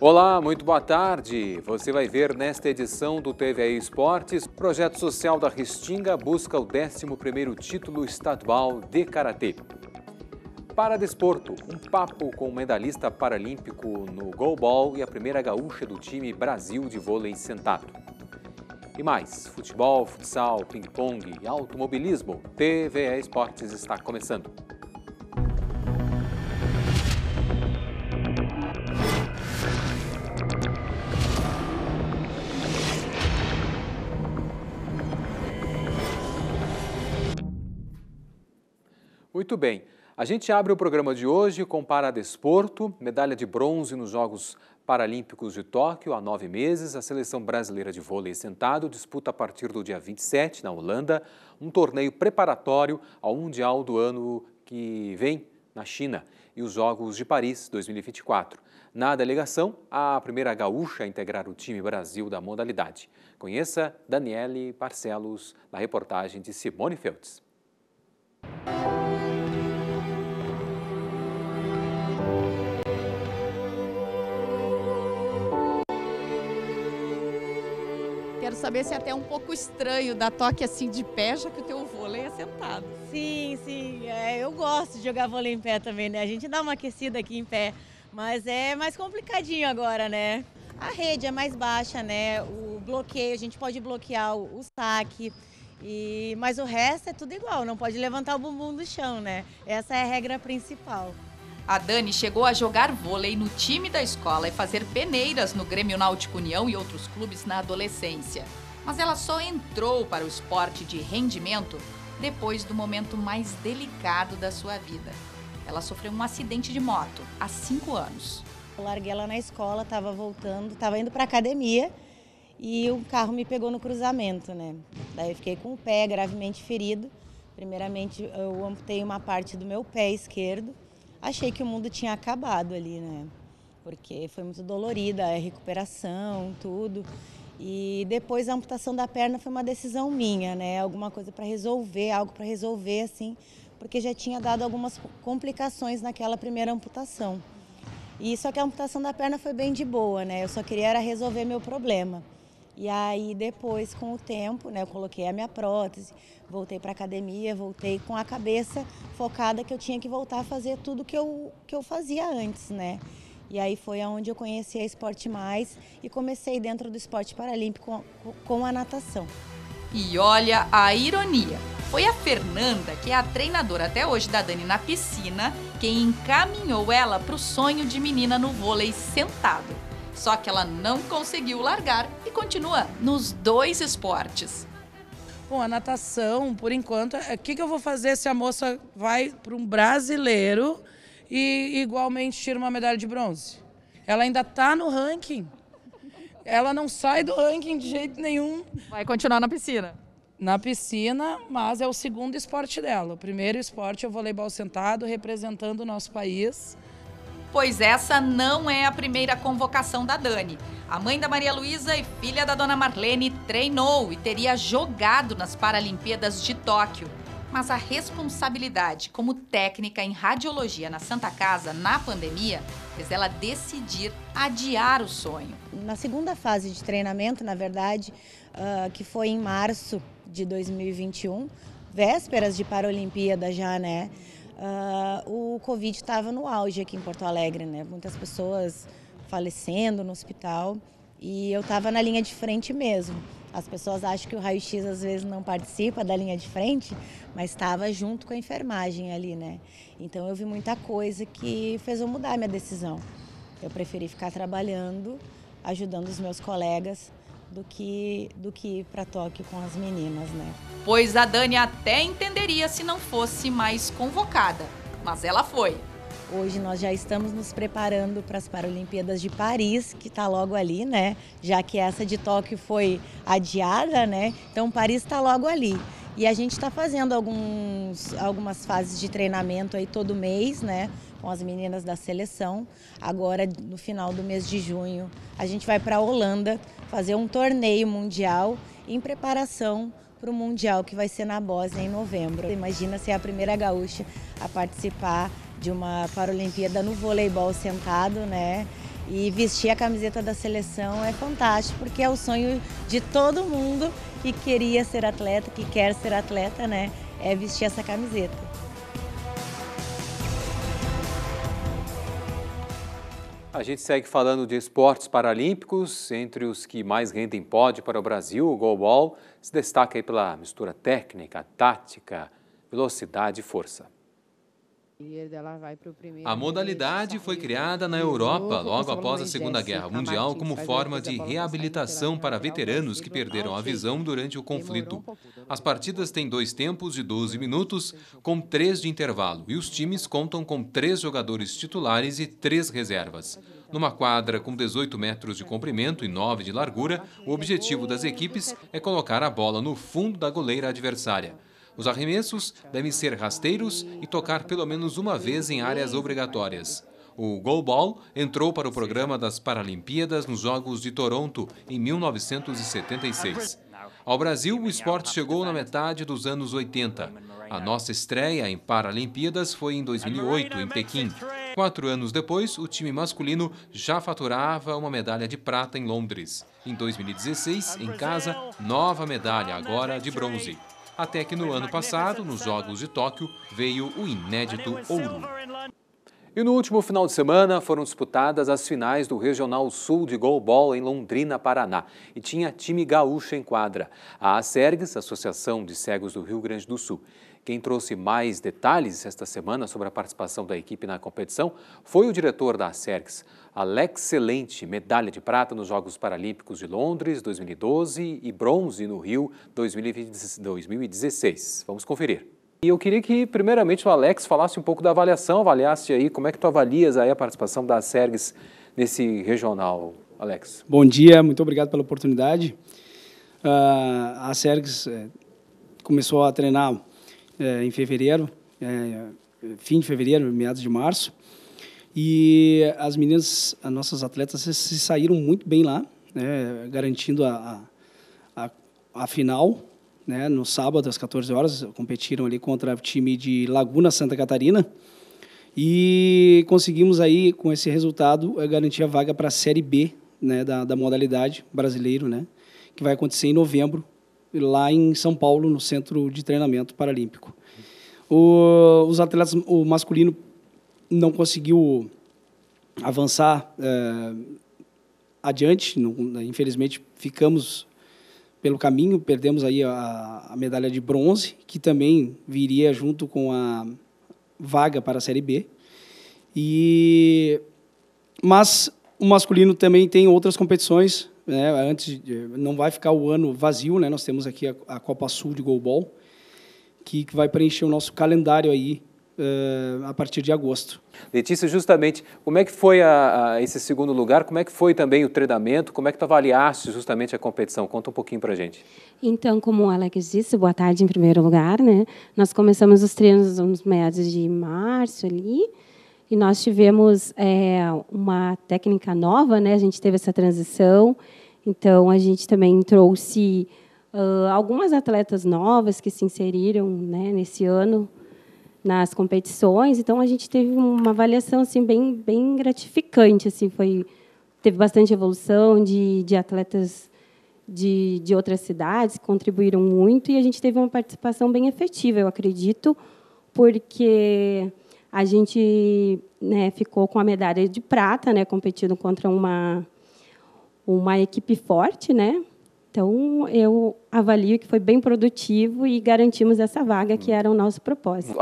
Olá, muito boa tarde. Você vai ver nesta edição do TVE Esportes, projeto social da Restinga busca o 11º título estadual de Karatê. Para desporto, um papo com o medalhista paralímpico no goalball e a primeira gaúcha do time Brasil de vôlei sentado. E mais, futebol, futsal, ping-pong e automobilismo, TVE Esportes está começando. Muito bem. A gente abre o programa de hoje com Paradesporto, medalha de bronze nos Jogos Paralímpicos de Tóquio há nove meses. A seleção brasileira de vôlei sentado disputa a partir do dia 27, na Holanda, um torneio preparatório ao Mundial do ano que vem, na China, e os Jogos de Paris 2024. Na delegação, a primeira gaúcha a integrar o time Brasil da modalidade. Conheça Daniele Parcelos na reportagem de Simone Feltz. Quero saber se é até um pouco estranho dar toque assim de pé, já que o teu vôlei é sentado. Sim, sim. É, eu gosto de jogar vôlei em pé também, né? A gente dá uma aquecida aqui em pé, mas é mais complicadinho agora, né? A rede é mais baixa, né? O bloqueio, a gente pode bloquear o, o saque. E, mas o resto é tudo igual, não pode levantar o bumbum do chão, né? Essa é a regra principal. A Dani chegou a jogar vôlei no time da escola e fazer peneiras no Grêmio Náutico União e outros clubes na adolescência. Mas ela só entrou para o esporte de rendimento depois do momento mais delicado da sua vida. Ela sofreu um acidente de moto há cinco anos. Eu larguei ela na escola, estava voltando, estava indo para academia e o carro me pegou no cruzamento, né? Daí eu fiquei com o pé gravemente ferido. Primeiramente, eu amputei uma parte do meu pé esquerdo achei que o mundo tinha acabado ali, né? Porque foi muito dolorida a recuperação, tudo. E depois a amputação da perna foi uma decisão minha, né? Alguma coisa para resolver, algo para resolver, assim, porque já tinha dado algumas complicações naquela primeira amputação. E só que a amputação da perna foi bem de boa, né? Eu só queria era resolver meu problema. E aí depois, com o tempo, né, eu coloquei a minha prótese, voltei para academia, voltei com a cabeça focada que eu tinha que voltar a fazer tudo que eu, que eu fazia antes, né? E aí foi aonde eu conheci a Esporte Mais e comecei dentro do esporte paralímpico com a natação. E olha a ironia. Foi a Fernanda, que é a treinadora até hoje da Dani na piscina, quem encaminhou ela para o sonho de menina no vôlei sentado. Só que ela não conseguiu largar e continua nos dois esportes. Bom, a natação, por enquanto, o é, que, que eu vou fazer se a moça vai para um brasileiro e igualmente tira uma medalha de bronze? Ela ainda está no ranking. Ela não sai do ranking de jeito nenhum. Vai continuar na piscina na piscina, mas é o segundo esporte dela. O primeiro esporte é o voleibol sentado, representando o nosso país pois essa não é a primeira convocação da Dani. A mãe da Maria Luísa e filha da dona Marlene treinou e teria jogado nas Paralimpíadas de Tóquio. Mas a responsabilidade como técnica em radiologia na Santa Casa na pandemia fez ela decidir adiar o sonho. Na segunda fase de treinamento, na verdade, uh, que foi em março de 2021, vésperas de Paralimpíada já, né? Uh, o Covid estava no auge aqui em Porto Alegre, né? Muitas pessoas falecendo no hospital e eu estava na linha de frente mesmo. As pessoas acham que o raio-x às vezes não participa da linha de frente, mas estava junto com a enfermagem ali, né? Então eu vi muita coisa que fez eu mudar minha decisão. Eu preferi ficar trabalhando, ajudando os meus colegas do que do que ir para Tóquio com as meninas, né? Pois a Dani até entenderia se não fosse mais convocada, mas ela foi. Hoje nós já estamos nos preparando para as Paralimpíadas de Paris, que está logo ali, né? Já que essa de Tóquio foi adiada, né? Então Paris está logo ali. E a gente está fazendo alguns, algumas fases de treinamento aí todo mês, né? com as meninas da seleção. Agora, no final do mês de junho, a gente vai para a Holanda fazer um torneio mundial em preparação para o Mundial que vai ser na Bósnia em novembro. Imagina ser a primeira gaúcha a participar de uma Paralimpíada no voleibol sentado, né? E vestir a camiseta da seleção é fantástico, porque é o sonho de todo mundo que queria ser atleta, que quer ser atleta, né? É vestir essa camiseta. A gente segue falando de esportes paralímpicos. Entre os que mais rendem pódio para o Brasil, o goalball se destaca pela mistura técnica, tática, velocidade e força. A modalidade foi criada na Europa logo após a Segunda Guerra Mundial como forma de reabilitação para veteranos que perderam a visão durante o conflito. As partidas têm dois tempos de 12 minutos, com três de intervalo, e os times contam com três jogadores titulares e três reservas. Numa quadra com 18 metros de comprimento e 9 de largura, o objetivo das equipes é colocar a bola no fundo da goleira adversária. Os arremessos devem ser rasteiros e tocar pelo menos uma vez em áreas obrigatórias. O goalball entrou para o programa das Paralimpíadas nos Jogos de Toronto em 1976. Ao Brasil, o esporte chegou na metade dos anos 80. A nossa estreia em Paralimpíadas foi em 2008, em Pequim. Quatro anos depois, o time masculino já faturava uma medalha de prata em Londres. Em 2016, em casa, nova medalha, agora de bronze até que no ano passado, nos Jogos de Tóquio, veio o inédito ouro. E no último final de semana foram disputadas as finais do Regional Sul de Goalball em Londrina, Paraná, e tinha time gaúcho em quadra, a ASERGS, Associação de Cegos do Rio Grande do Sul. Quem trouxe mais detalhes esta semana sobre a participação da equipe na competição foi o diretor da SERGS, Alex Celente, medalha de prata nos Jogos Paralímpicos de Londres 2012 e bronze no Rio 2016. Vamos conferir. E eu queria que, primeiramente, o Alex falasse um pouco da avaliação, avaliasse aí como é que tu avalias aí a participação da SERGS nesse regional, Alex. Bom dia, muito obrigado pela oportunidade. Uh, a SERGS eh, começou a treinar é, em fevereiro, é, fim de fevereiro, meados de março. E as meninas, as nossas atletas, se saíram muito bem lá, né, garantindo a, a, a final. Né, no sábado, às 14 horas, competiram ali contra o time de Laguna, Santa Catarina. E conseguimos aí, com esse resultado, eh, garantir a vaga para a Série B né, da, da modalidade brasileiro, né, que vai acontecer em novembro lá em São Paulo, no Centro de Treinamento Paralímpico. O, os atletas, o masculino não conseguiu avançar é, adiante, não, infelizmente ficamos pelo caminho, perdemos aí a, a, medalha de bronze, que também viria junto com a vaga para a Série B. E, mas o masculino também tem outras competições né, antes de, não vai ficar o ano vazio, né? Nós temos aqui a, a Copa Sul de goalball que, que vai preencher o nosso calendário aí uh, a partir de agosto. Letícia, justamente, como é que foi a, a esse segundo lugar? Como é que foi também o treinamento? Como é que tu avaliaste justamente a competição? Conta um pouquinho para gente. Então, como o Alex disse, boa tarde em primeiro lugar, né? Nós começamos os treinos nos meados de março ali e nós tivemos é, uma técnica nova, né? A gente teve essa transição então, a gente também trouxe uh, algumas atletas novas que se inseriram né, nesse ano nas competições. Então, a gente teve uma avaliação assim, bem, bem gratificante. Assim, foi, teve bastante evolução de, de atletas de, de outras cidades que contribuíram muito e a gente teve uma participação bem efetiva, eu acredito, porque a gente né, ficou com a medalha de prata, né, competindo contra uma uma equipe forte, né? Então, eu avalio que foi bem produtivo e garantimos essa vaga, que era o nosso propósito.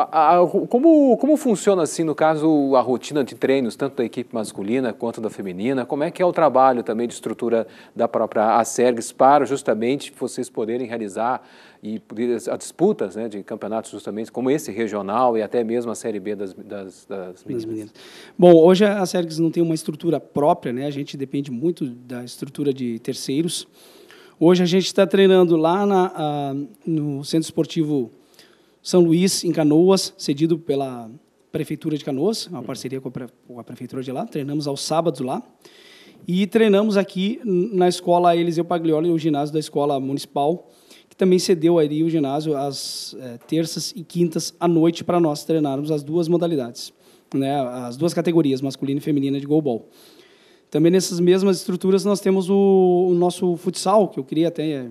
como, como funciona, assim, no caso, a rotina de treinos, tanto da equipe masculina quanto da feminina? Como é que é o trabalho também de estrutura da própria ASERGS para justamente vocês poderem realizar e as disputas né, de campeonatos justamente como esse regional e até mesmo a Série B das, das, das, meninas. das meninas. Bom, hoje a Sergs não tem uma estrutura própria, né? a gente depende muito da estrutura de terceiros, Hoje a gente está treinando lá na, no Centro Esportivo São Luís, em Canoas, cedido pela Prefeitura de Canoas, uma parceria com a, pre, com a Prefeitura de lá. Treinamos aos sábados lá. E treinamos aqui na escola Eliseu Paglioli, o ginásio da escola municipal, que também cedeu ali o ginásio às é, terças e quintas à noite para nós treinarmos as duas modalidades, né, as duas categorias, masculina e feminina de goalball. Também nessas mesmas estruturas nós temos o, o nosso futsal, que eu queria até eh,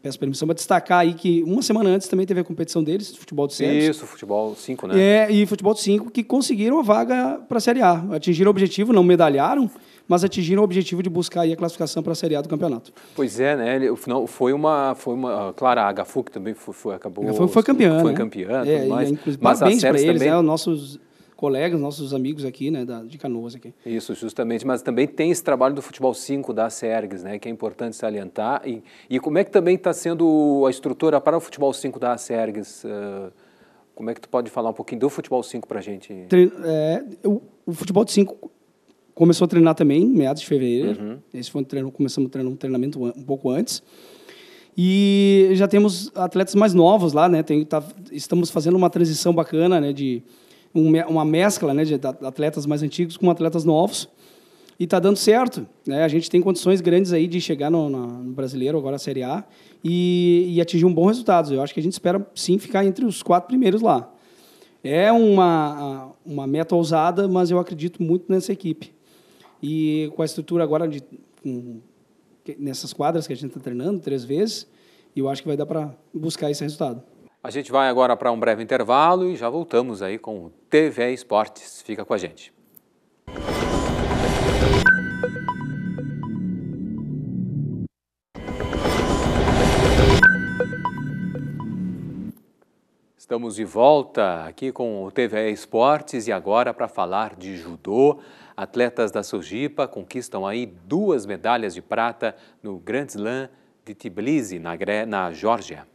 peço permissão para destacar aí que uma semana antes também teve a competição deles, futebol de Santos. Isso, futebol 5, né? É, e futebol de 5 que conseguiram a vaga para a Série A. Atingiram o objetivo, não medalharam, mas atingiram o objetivo de buscar a classificação para a Série A do campeonato. Pois é, né? O final foi uma foi uma, ah, claro, a HFU que também foi, foi acabou Foi, foi campeã, Foi né? campeã, é, mais. E, mas parabéns para eles, também... né? Os nossos colegas, nossos amigos aqui, né, da, de Canoas aqui. Isso, justamente. Mas também tem esse trabalho do Futebol 5 da Sergues, né, que é importante salientar. E, e como é que também está sendo a estrutura para o Futebol 5 da Sergues? Uh, eh, como é que tu pode falar um pouquinho do Futebol 5 para a gente? é, o, o Futebol 5 começou a treinar também, meados de fevereiro. Uhum. Esse foi um treino, começamos treinar um treinamento um pouco antes. E já temos atletas mais novos lá, né? Tem, tá, estamos fazendo uma transição bacana, né? De, uma mescla né, de atletas mais antigos com atletas novos. E está dando certo. Né? A gente tem condições grandes aí de chegar no, no brasileiro, agora a Série A, e, e, atingir um bom resultado. Eu acho que a gente espera sim ficar entre os quatro primeiros lá. É uma, uma meta ousada, mas eu acredito muito nessa equipe. E com a estrutura agora de, nessas quadras que a gente está treinando três vezes, eu acho que vai dar para buscar esse resultado. A gente vai agora para um breve intervalo e já voltamos aí com o TV Esportes. Fica com a gente. Estamos de volta aqui com o TV Esportes e agora para falar de judô. Atletas da Sojipa conquistam aí duas medalhas de prata no Grand Slam de Tbilisi, na, na Geórgia.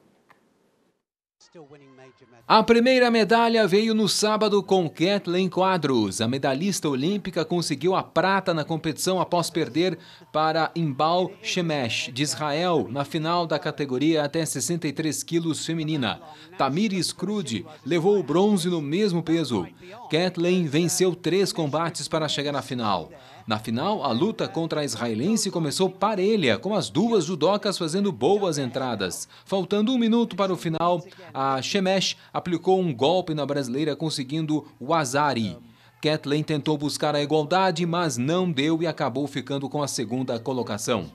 A primeira medalha veio no sábado com Kathleen Quadros. A medalhista olímpica conseguiu a prata na competição após perder para Imbal Shemesh, de Israel, na final da categoria até 63 quilos feminina. Tamires Crude levou o bronze no mesmo peso. Kathleen venceu três combates para chegar na final. Na final, a luta contra a israelense começou parelha, com as duas judocas fazendo boas entradas. Faltando um minuto para o final, a Shemesh aplicou um golpe na brasileira, conseguindo o Azari. Kathleen tentou buscar a igualdade, mas não deu e acabou ficando com a segunda colocação.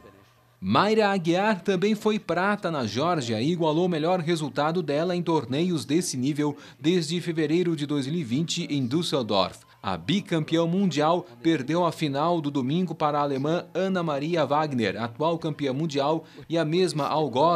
Mayra Aguiar também foi prata na Georgia, e igualou o melhor resultado dela em torneios desse nível desde fevereiro de 2020 em Düsseldorf. A bicampeã mundial perdeu a final do domingo para a alemã Ana Maria Wagner, atual campeã mundial e a mesma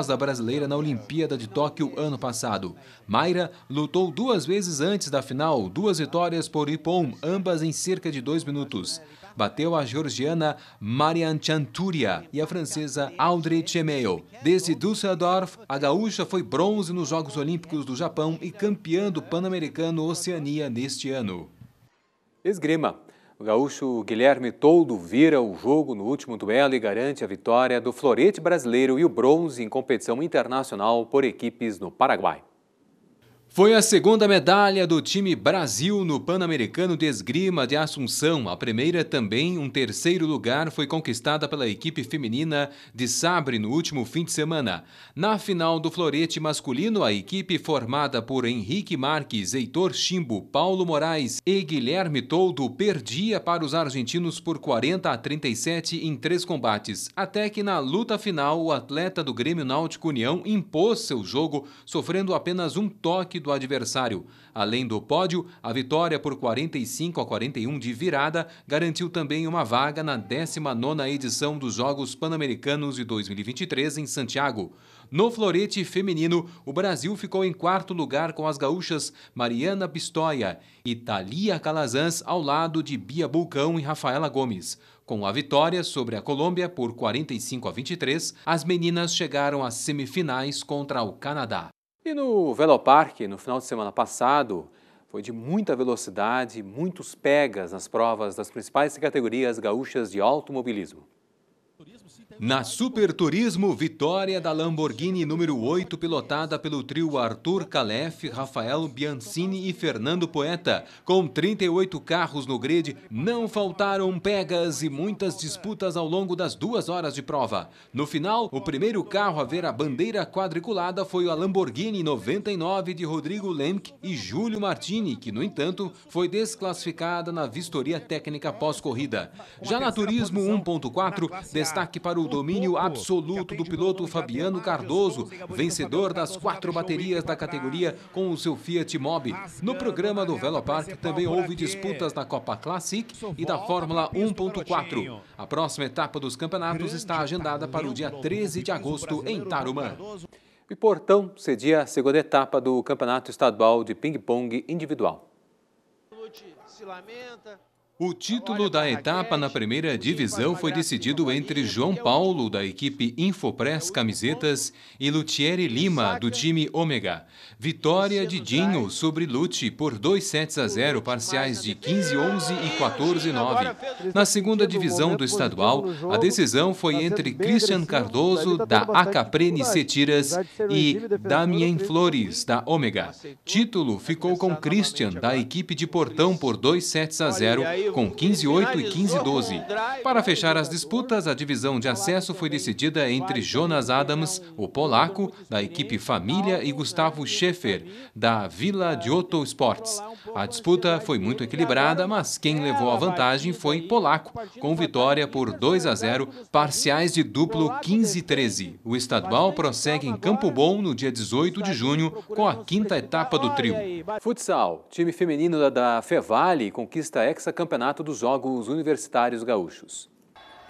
da brasileira na Olimpíada de Tóquio ano passado. Mayra lutou duas vezes antes da final, duas vitórias por Ippon, ambas em cerca de dois minutos. Bateu a georgiana Marian Chanturia e a francesa Audrey Chemeil. Desde Düsseldorf, a gaúcha foi bronze nos Jogos Olímpicos do Japão e campeã do Pan-Americano Oceania neste ano. Esgrima. O gaúcho Guilherme Toldo vira o jogo no último duelo e garante a vitória do florete brasileiro e o bronze em competição internacional por equipes no Paraguai. Foi a segunda medalha do time Brasil no Pan-Americano de Esgrima de Assunção. A primeira também, um terceiro lugar, foi conquistada pela equipe feminina de Sabre no último fim de semana. Na final do florete masculino, a equipe formada por Henrique Marques, Heitor Chimbo, Paulo Moraes e Guilherme Toldo perdia para os argentinos por 40 a 37 em três combates, até que na luta final o atleta do Grêmio Náutico União impôs seu jogo, sofrendo apenas um toque do do adversário. Além do pódio, a vitória por 45 a 41 de virada garantiu também uma vaga na 19ª edição dos Jogos Pan-Americanos de 2023 em Santiago. No florete feminino, o Brasil ficou em quarto lugar com as gaúchas Mariana Pistoia e Thalia Calazans ao lado de Bia Bulcão e Rafaela Gomes. Com a vitória sobre a Colômbia por 45 a 23, as meninas chegaram às semifinais contra o Canadá. E no Velopark, no final de semana passado, foi de muita velocidade, muitos pegas nas provas das principais categorias gaúchas de automobilismo. Na Super Turismo vitória da Lamborghini número 8, pilotada pelo trio Arthur Calef, Rafael Biancini e Fernando Poeta. Com 38 carros no grid, não faltaram pegas e muitas disputas ao longo das duas horas de prova. No final, o primeiro carro a ver a bandeira quadriculada foi a Lamborghini 99 de Rodrigo Lemke e Júlio Martini, que, no entanto, foi desclassificada na vistoria técnica pós-corrida. Já na Turismo 1.4, destaque para o o domínio absoluto do piloto Fabiano Cardoso, vencedor das quatro baterias da categoria com o seu Fiat Mobi. No programa do Velo também houve disputas da Copa Classic e da Fórmula 1.4. A próxima etapa dos campeonatos está agendada para o dia 13 de agosto em Tarumã. E Portão cedia a segunda etapa do Campeonato Estadual de Ping-Pong Individual. Se lamenta. O título da etapa na primeira divisão foi decidido entre João Paulo, da equipe Infopress Camisetas, e Lutieri Lima, do time Ômega. Vitória de Dinho sobre Lute por 2 sets a 0, parciais de 15-11 e 14-9. Na segunda divisão do estadual, a decisão foi entre Christian Cardoso, da Acaprene Setiras, e Damien Flores, da Ômega. Título ficou com Christian, da equipe de Portão, por 2 sets a 0, com 15-8 e 15-12. Para fechar as disputas, a divisão de acesso foi é decidida entre Jonas Adams, o polaco, da equipe Família, e Gustavo Schaefer, da Vila de Otto Sports. A disputa foi muito equilibrada, mas quem levou a vantagem foi polaco, com vitória por 2 a 0, parciais de duplo 15-13. O estadual prossegue em Campo Bom no dia 18 de junho com a quinta etapa do trio. Futsal, time feminino da Fevale conquista hexacampeonato Campeonato dos Jogos Universitários Gaúchos.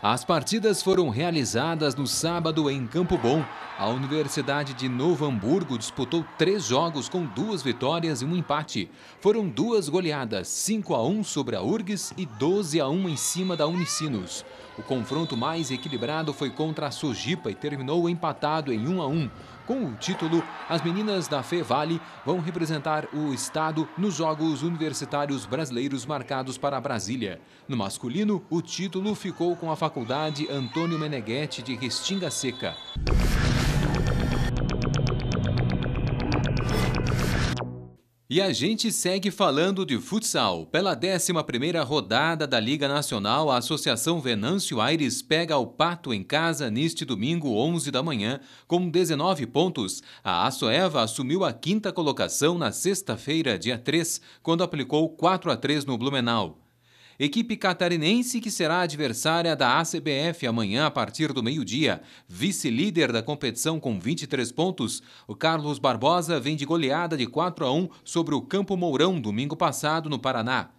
As partidas foram realizadas no sábado em Campo Bom. A Universidade de Novo Hamburgo disputou três jogos com duas vitórias e um empate. Foram duas goleadas, 5 a 1 sobre a URGS e 12 a 1 em cima da Unicinos. O confronto mais equilibrado foi contra a Sojipa e terminou empatado em 1 a 1. Com o título, as meninas da FEVALE vão representar o Estado nos Jogos Universitários Brasileiros marcados para Brasília. No masculino, o título ficou com a Faculdade Antônio Meneghetti de Restinga Seca. E a gente segue falando de futsal. Pela 11ª rodada da Liga Nacional, a Associação Venâncio Aires pega o Pato em casa neste domingo, 11 da manhã, com 19 pontos. A Assoeva assumiu a quinta colocação na sexta-feira, dia 3, quando aplicou 4 a 3 no Blumenau equipe catarinense que será adversária da ACBF amanhã a partir do meio-dia. Vice-líder da competição com 23 pontos, o Carlos Barbosa vem de goleada de 4 a 1 sobre o Campo Mourão domingo passado no Paraná.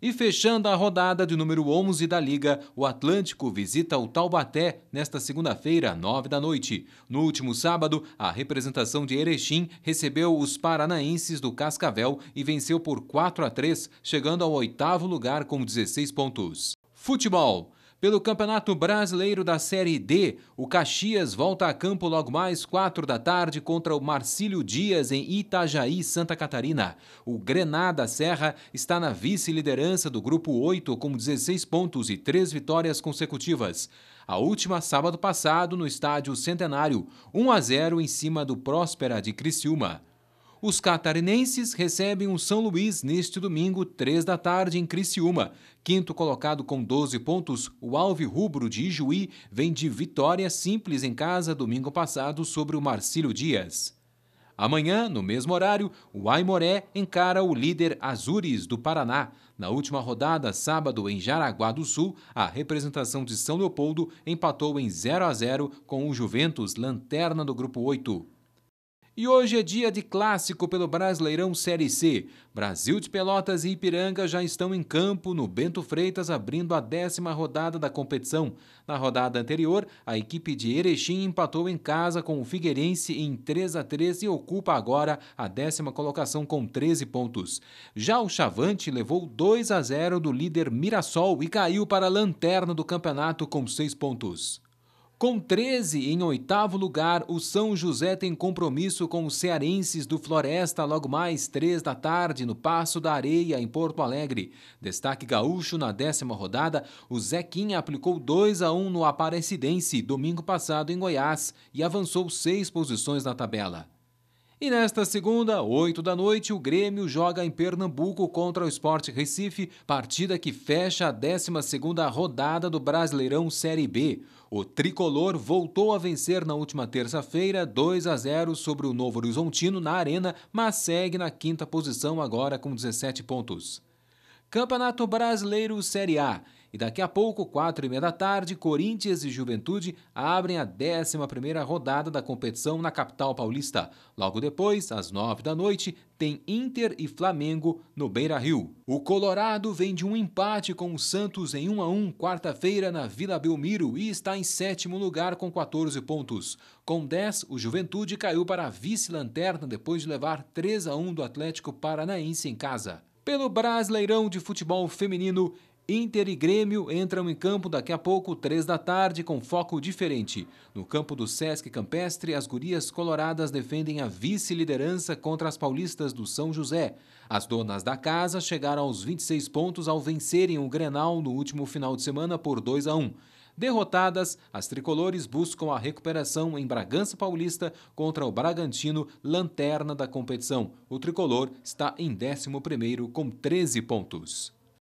E fechando a rodada de número 11 da Liga, o Atlântico visita o Taubaté nesta segunda-feira, 9 da noite. No último sábado, a representação de Erechim recebeu os paranaenses do Cascavel e venceu por 4 a 3, chegando ao oitavo lugar com 16 pontos. Futebol. Pelo Campeonato Brasileiro da Série D, o Caxias volta a campo logo mais quatro da tarde contra o Marcílio Dias em Itajaí, Santa Catarina. O Grenada Serra está na vice-liderança do grupo 8 com 16 pontos e três vitórias consecutivas. A última sábado passado no estádio Centenário, 1 a 0 em cima do Próspera de Criciúma. Os catarinenses recebem o São Luís neste domingo, 3 da tarde, em Criciúma. Quinto colocado com 12 pontos, o Alve Rubro de Ijuí vem de vitória simples em casa domingo passado sobre o Marcílio Dias. Amanhã, no mesmo horário, o Aimoré encara o líder Azures do Paraná. Na última rodada, sábado, em Jaraguá do Sul, a representação de São Leopoldo empatou em 0 a 0 com o Juventus, lanterna do Grupo 8. E hoje é dia de clássico pelo Brasileirão Série C. Brasil de Pelotas e Ipiranga já estão em campo no Bento Freitas, abrindo a décima rodada da competição. Na rodada anterior, a equipe de Erechim empatou em casa com o Figueirense em 3 a 3 e ocupa agora a décima colocação com 13 pontos. Já o Chavante levou 2 a 0 do líder Mirassol e caiu para a lanterna do campeonato com 6 pontos. Com 13 em oitavo lugar, o São José tem compromisso com os cearenses do Floresta logo mais três da tarde no Passo da Areia, em Porto Alegre. Destaque gaúcho na décima rodada, o Zequinha aplicou 2 a 1 no Aparecidense domingo passado em Goiás e avançou seis posições na tabela. E nesta segunda, 8 da noite, o Grêmio joga em Pernambuco contra o Sport Recife, partida que fecha a 12 rodada do Brasileirão Série B. O tricolor voltou a vencer na última terça-feira, 2 a 0 sobre o Novo Horizontino na Arena, mas segue na quinta posição agora com 17 pontos. Campeonato Brasileiro Série A. E daqui a pouco, quatro e meia da tarde, Corinthians e Juventude abrem a 11 primeira rodada da competição na capital paulista. Logo depois, às nove da noite, tem Inter e Flamengo no Beira-Rio. O Colorado vem de um empate com o Santos em 1 a 1 quarta-feira na Vila Belmiro e está em sétimo lugar com 14 pontos. Com 10, o Juventude caiu para a vice-lanterna depois de levar 3 a 1 do Atlético Paranaense em casa. Pelo Brasileirão de Futebol Feminino, Inter e Grêmio entram em campo daqui a pouco, três da tarde, com foco diferente. No campo do Sesc Campestre, as gurias coloradas defendem a vice-liderança contra as paulistas do São José. As donas da casa chegaram aos 26 pontos ao vencerem o Grenal no último final de semana por 2 a 1. Derrotadas, as tricolores buscam a recuperação em Bragança Paulista contra o Bragantino, lanterna da competição. O tricolor está em 11º com 13 pontos.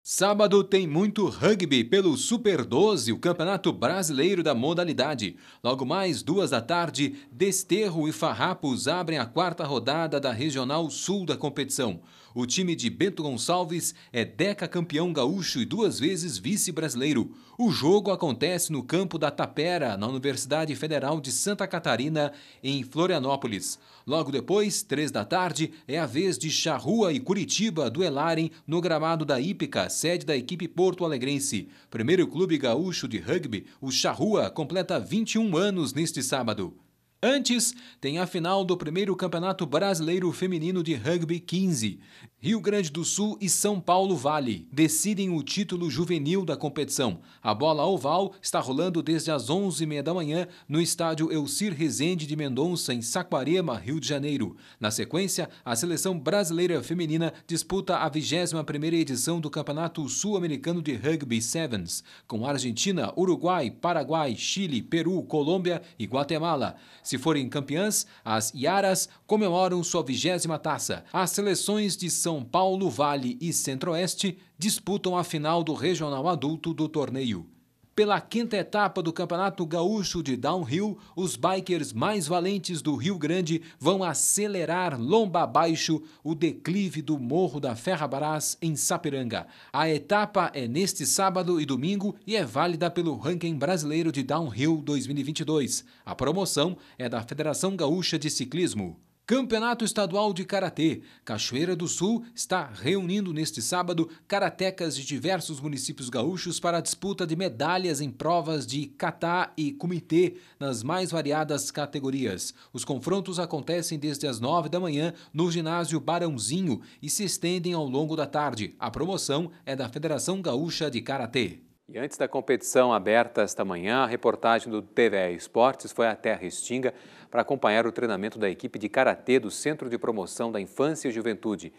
Sábado tem muito rugby pelo Super 12, o Campeonato Brasileiro da modalidade. Logo mais duas da tarde, Desterro e Farrapos abrem a quarta rodada da Regional Sul da competição. O time de Bento Gonçalves é decacampeão gaúcho e duas vezes vice-brasileiro. O jogo acontece no campo da Tapera, na Universidade Federal de Santa Catarina, em Florianópolis. Logo depois, três da tarde, é a vez de Charrua e Curitiba duelarem no gramado da Ípica, sede da equipe porto-alegrense. Primeiro clube gaúcho de rugby, o Charrua completa 21 anos neste sábado. Antes, tem a final do primeiro Campeonato Brasileiro Feminino de Rugby 15. Rio Grande do Sul e São Paulo Vale decidem o título juvenil da competição. A bola oval está rolando desde as 11h30 da manhã no estádio Elcir Rezende de Mendonça, em Saquarema, Rio de Janeiro. Na sequência, a seleção brasileira feminina disputa a 21ª edição do Campeonato Sul-Americano de Rugby Sevens, com Argentina, Uruguai, Paraguai, Chile, Peru, Colômbia e Guatemala. Se forem campeãs, as Iaras comemoram sua vigésima taça. As seleções de São são Paulo, Vale e Centro-Oeste disputam a final do Regional Adulto do torneio. Pela quinta etapa do Campeonato Gaúcho de Downhill, os bikers mais valentes do Rio Grande vão acelerar lomba abaixo o declive do Morro da Ferrabarás, em Sapiranga. A etapa é neste sábado e domingo e é válida pelo Ranking Brasileiro de Downhill 2022. A promoção é da Federação Gaúcha de Ciclismo. Campeonato Estadual de Karatê. Cachoeira do Sul está reunindo neste sábado karatecas de diversos municípios gaúchos para a disputa de medalhas em provas de kata e kumite nas mais variadas categorias. Os confrontos acontecem desde as nove da manhã no ginásio Barãozinho e se estendem ao longo da tarde. A promoção é da Federação Gaúcha de Karatê. E antes da competição aberta esta manhã, a reportagem do TVE Esportes foi até a Restinga para acompanhar o treinamento da equipe de Karatê do Centro de Promoção da Infância e Juventude.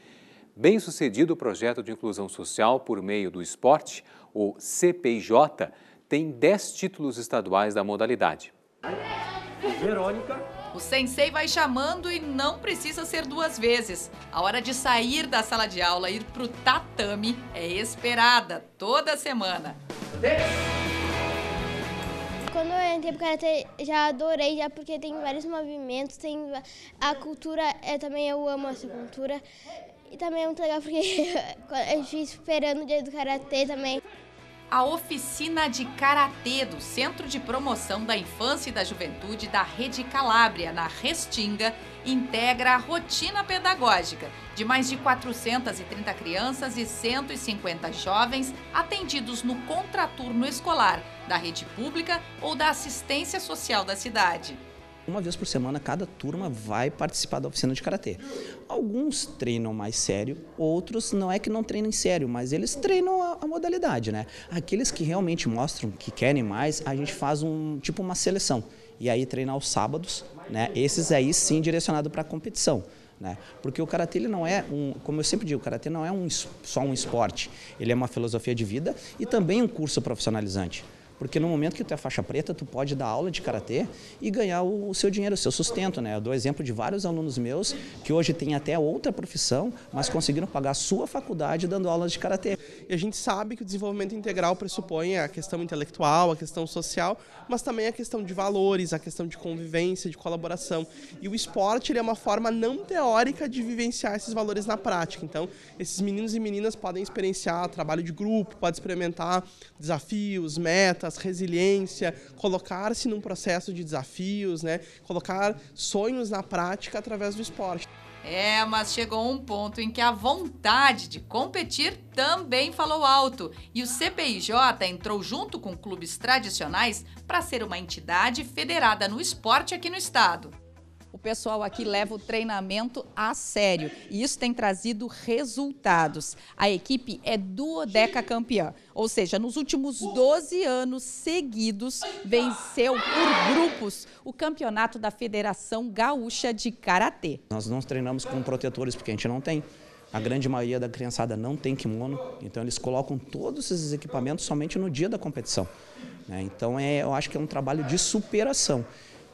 Bem sucedido o projeto de inclusão social por meio do esporte, o CPJ, tem 10 títulos estaduais da modalidade. Verônica o sensei vai chamando e não precisa ser duas vezes. A hora de sair da sala de aula e ir pro tatame é esperada toda semana. Quando eu entrei pro karatê, já adorei, já porque tem vários movimentos, tem a cultura, é também eu amo essa cultura. E também é muito legal porque a gente esperando o dia do karatê também a oficina de karatê do Centro de Promoção da Infância e da Juventude da Rede Calábria, na Restinga, integra a rotina pedagógica de mais de 430 crianças e 150 jovens atendidos no contraturno escolar da rede pública ou da assistência social da cidade. Uma vez por semana, cada turma vai participar da oficina de karatê. Alguns treinam mais sério, outros não é que não treinem sério, mas eles treinam a modalidade, né? Aqueles que realmente mostram que querem mais, a gente faz um tipo uma seleção. E aí treinar aos sábados, né? Esses aí sim direcionado para a competição. Né? Porque o karatê ele não é um, como eu sempre digo, o karatê não é um, só um esporte, ele é uma filosofia de vida e também um curso profissionalizante. Porque no momento que tu é faixa preta, tu pode dar aula de karatê e ganhar o, seu dinheiro, o seu sustento, né? Eu dou exemplo de vários alunos meus que hoje têm até outra profissão, mas conseguiram pagar a sua faculdade dando aulas de karatê. E a gente sabe que o desenvolvimento integral pressupõe a questão intelectual, a questão social, mas também a questão de valores, a questão de convivência, de colaboração. E o esporte ele é uma forma não teórica de vivenciar esses valores na prática. Então, esses meninos e meninas podem experienciar trabalho de grupo, podem experimentar desafios, metas, resiliência, colocar-se num processo de desafios, né? Colocar sonhos na prática através do esporte. É, mas chegou um ponto em que a vontade de competir também falou alto e o CPIJ entrou junto com clubes tradicionais para ser uma entidade federada no esporte aqui no estado o pessoal aqui leva o treinamento a sério e isso tem trazido resultados. A equipe é duodeca campeã, ou seja, nos últimos 12 anos seguidos venceu por grupos o campeonato da Federação Gaúcha de Karatê. Nós não treinamos com protetores porque a gente não tem. A grande maioria da criançada não tem kimono, então eles colocam todos esses equipamentos somente no dia da competição. Né? Então é, eu acho que é um trabalho de superação.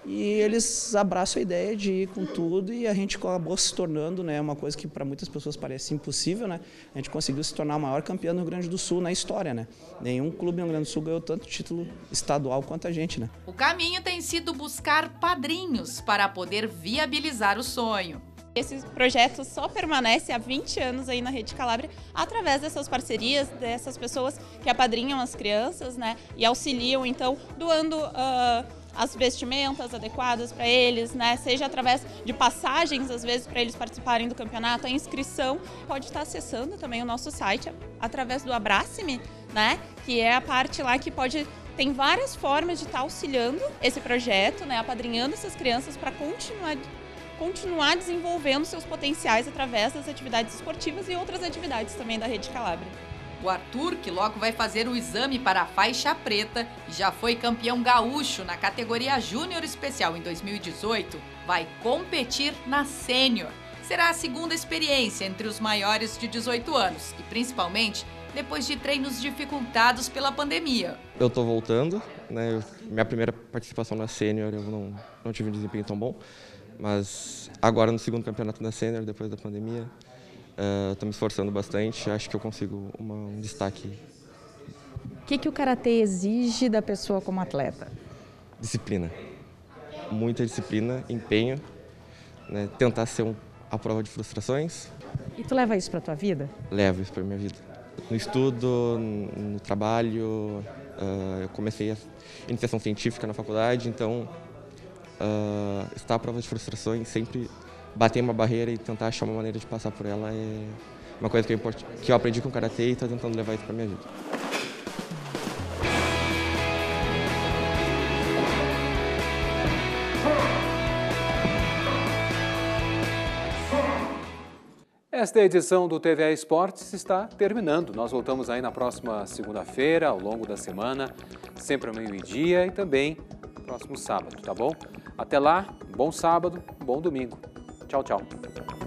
E eles abraçam a ideia de ir com tudo e a gente acabou se tornando, né, uma coisa que para muitas pessoas parece impossível, né? A gente conseguiu se tornar o maior campeão do Rio Grande do Sul na história, né? Nenhum clube no Rio Grande do Sul ganhou tanto título estadual quanto a gente, né? O caminho tem sido buscar padrinhos para poder viabilizar o sonho. Esse projeto só permanece há 20 anos aí na Rede Calabria através dessas parcerias, dessas pessoas que apadrinham as crianças, né? E auxiliam, então, doando... Uh, as vestimentas adequadas para eles, né? seja através de passagens, às vezes, para eles participarem do campeonato, a inscrição pode estar tá acessando também o nosso site através do Abrace-me, né? que é a parte lá que pode tem várias formas de estar tá auxiliando esse projeto, né? apadrinhando essas crianças para continuar continuar desenvolvendo seus potenciais através das atividades esportivas e outras atividades também da Rede Calabria. O Arthur, que logo vai fazer o exame para a faixa preta e já foi campeão gaúcho na categoria Júnior Especial em 2018, vai competir na Sênior. Será a segunda experiência entre os maiores de 18 anos e, principalmente, depois de treinos dificultados pela pandemia. Eu estou voltando, né? Eu, minha primeira participação na Sênior, eu não, não tive um desempenho tão bom, mas agora no segundo campeonato da Sênior, depois da pandemia, Estou ah, me esforçando bastante, acho que eu consigo uma, um destaque. O que, que o Karatê exige da pessoa como atleta? Disciplina. Muita disciplina, empenho, né? tentar ser um, a prova de frustrações. E tu leva isso para a tua vida? Levo isso para minha vida. No estudo, no trabalho, uh, eu comecei a iniciação científica na faculdade, então uh, ah, estar à prova de frustrações sempre bater uma barreira e tentar achar uma maneira de passar por ela é uma coisa que eu, que eu aprendi com o Karatê e estou tentando levar isso para minha vida. Esta edição do TVA Esportes está terminando. Nós voltamos aí na próxima segunda-feira, ao longo da semana, sempre ao meio-dia e também próximo sábado, tá bom? Até lá, bom sábado, bom domingo. Tchau, tchau.